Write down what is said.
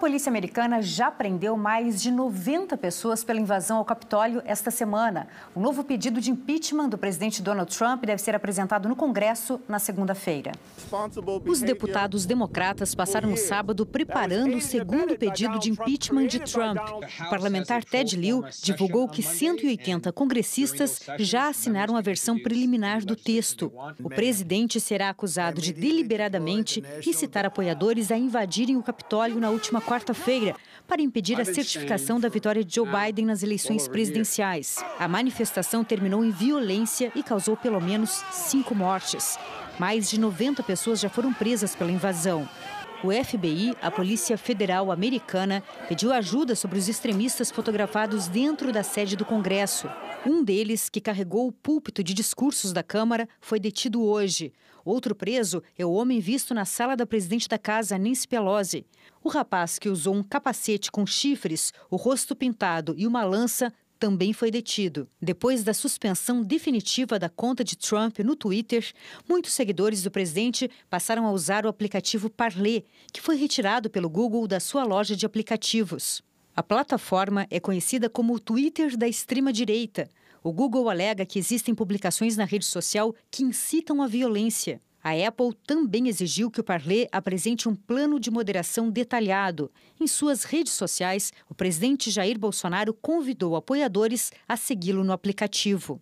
polícia americana já prendeu mais de 90 pessoas pela invasão ao Capitólio esta semana. O novo pedido de impeachment do presidente Donald Trump deve ser apresentado no Congresso na segunda-feira. Os deputados democratas passaram o sábado preparando o segundo pedido de impeachment de Trump. O parlamentar Ted Lieu divulgou que 180 congressistas já assinaram a versão preliminar do texto. O presidente será acusado de deliberadamente incitar apoiadores a invadirem o Capitólio na última quarta-feira para impedir a certificação da né? vitória de Joe Biden nas eleições presidenciais. A manifestação terminou em violência e causou pelo menos cinco mortes. Mais de 90 pessoas já foram presas pela invasão o FBI, a Polícia Federal Americana, pediu ajuda sobre os extremistas fotografados dentro da sede do Congresso. Um deles, que carregou o púlpito de discursos da Câmara, foi detido hoje. Outro preso é o homem visto na sala da presidente da casa, Nancy Pelosi. O rapaz que usou um capacete com chifres, o rosto pintado e uma lança também foi detido. Depois da suspensão definitiva da conta de Trump no Twitter, muitos seguidores do presidente passaram a usar o aplicativo Parler, que foi retirado pelo Google da sua loja de aplicativos. A plataforma é conhecida como o Twitter da extrema-direita. O Google alega que existem publicações na rede social que incitam à violência. A Apple também exigiu que o Parler apresente um plano de moderação detalhado. Em suas redes sociais, o presidente Jair Bolsonaro convidou apoiadores a segui-lo no aplicativo.